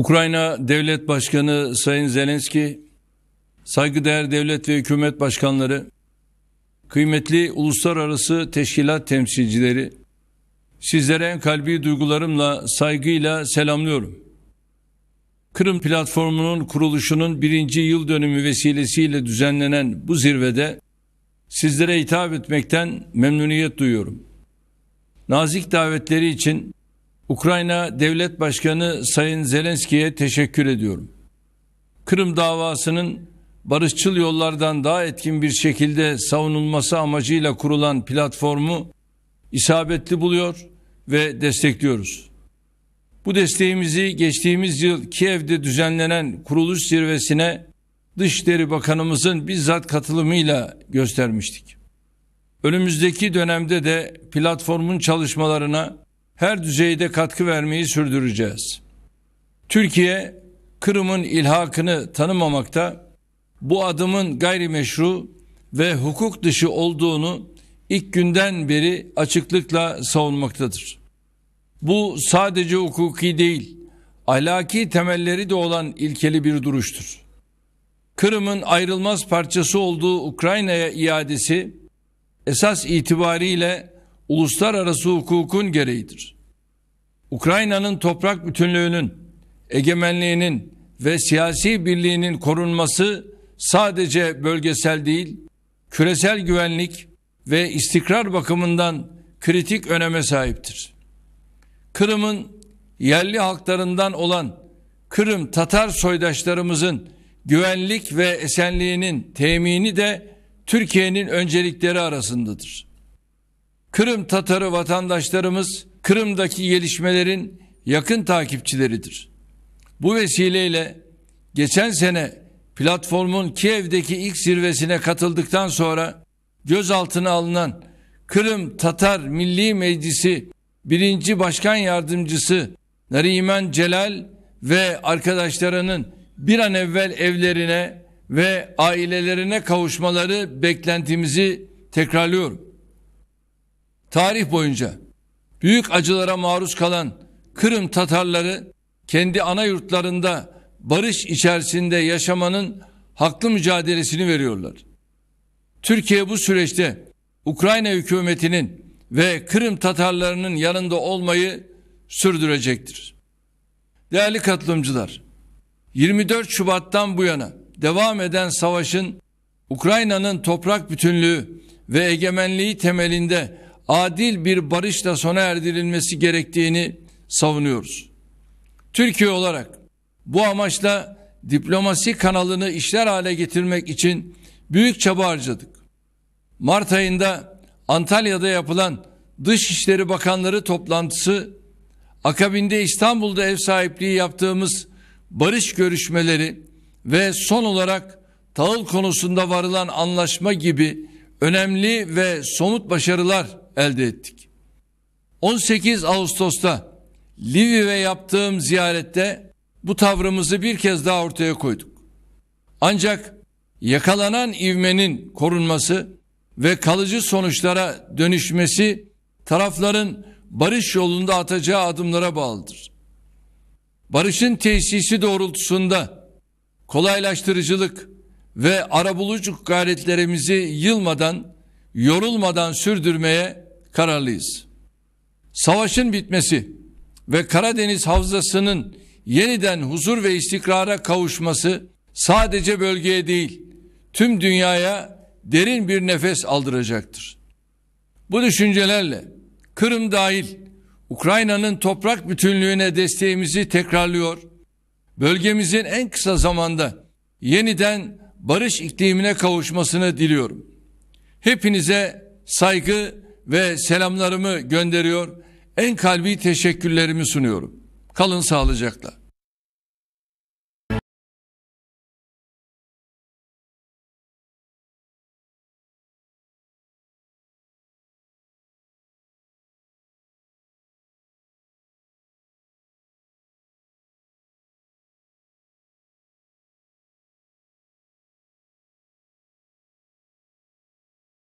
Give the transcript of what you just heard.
Ukrayna Devlet Başkanı Sayın Zelenski, saygıdeğer devlet ve hükümet başkanları, kıymetli uluslararası teşkilat temsilcileri, sizlere en kalbi duygularımla saygıyla selamlıyorum. Kırım Platformu'nun kuruluşunun birinci yıl dönümü vesilesiyle düzenlenen bu zirvede sizlere hitap etmekten memnuniyet duyuyorum. Nazik davetleri için Ukrayna Devlet Başkanı Sayın Zelenski'ye teşekkür ediyorum. Kırım davasının barışçıl yollardan daha etkin bir şekilde savunulması amacıyla kurulan platformu isabetli buluyor ve destekliyoruz. Bu desteğimizi geçtiğimiz yıl Kiev'de düzenlenen kuruluş zirvesine Dışişleri Bakanımızın bizzat katılımıyla göstermiştik. Önümüzdeki dönemde de platformun çalışmalarına her düzeyde katkı vermeyi sürdüreceğiz. Türkiye Kırım'ın ilhakını tanımamakta bu adımın gayrimeşru ve hukuk dışı olduğunu ilk günden beri açıklıkla savunmaktadır. Bu sadece hukuki değil, ahlaki temelleri de olan ilkeli bir duruştur. Kırım'ın ayrılmaz parçası olduğu Ukrayna'ya iadesi esas itibariyle uluslararası hukukun gereğidir. Ukrayna'nın toprak bütünlüğünün, egemenliğinin ve siyasi birliğinin korunması sadece bölgesel değil, küresel güvenlik ve istikrar bakımından kritik öneme sahiptir. Kırım'ın yerli halklarından olan Kırım Tatar soydaşlarımızın güvenlik ve esenliğinin temini de Türkiye'nin öncelikleri arasındadır. Kırım Tatarı vatandaşlarımız Kırım'daki gelişmelerin yakın takipçileridir. Bu vesileyle geçen sene platformun Kiev'deki ilk zirvesine katıldıktan sonra gözaltına alınan Kırım Tatar Milli Meclisi birinci başkan yardımcısı Nariman Celal ve arkadaşlarının bir an evvel evlerine ve ailelerine kavuşmaları beklentimizi tekrarlıyorum. Tarih boyunca büyük acılara maruz kalan Kırım Tatarları kendi ana yurtlarında barış içerisinde yaşamanın haklı mücadelesini veriyorlar. Türkiye bu süreçte Ukrayna hükümetinin ve Kırım Tatarlarının yanında olmayı sürdürecektir. Değerli katılımcılar, 24 Şubat'tan bu yana devam eden savaşın Ukrayna'nın toprak bütünlüğü ve egemenliği temelinde adil bir barışla sona erdirilmesi gerektiğini savunuyoruz. Türkiye olarak bu amaçla diplomasi kanalını işler hale getirmek için büyük çaba harcadık. Mart ayında Antalya'da yapılan Dışişleri Bakanları toplantısı, akabinde İstanbul'da ev sahipliği yaptığımız barış görüşmeleri ve son olarak tahıl konusunda varılan anlaşma gibi önemli ve somut başarılar elde ettik. 18 Ağustos'ta Lviv'e yaptığım ziyarette bu tavrımızı bir kez daha ortaya koyduk. Ancak yakalanan ivmenin korunması ve kalıcı sonuçlara dönüşmesi tarafların barış yolunda atacağı adımlara bağlıdır. Barışın tesisi doğrultusunda kolaylaştırıcılık ve arabuluculuk gayretlerimizi yılmadan, yorulmadan sürdürmeye kararlıyız. Savaşın bitmesi ve Karadeniz Havzası'nın yeniden huzur ve istikrara kavuşması sadece bölgeye değil, tüm dünyaya derin bir nefes aldıracaktır. Bu düşüncelerle Kırım dahil Ukrayna'nın toprak bütünlüğüne desteğimizi tekrarlıyor. Bölgemizin en kısa zamanda yeniden barış iklimine kavuşmasını diliyorum. Hepinize saygı ve selamlarımı gönderiyor. En kalbi teşekkürlerimi sunuyorum. Kalın sağlıcakla.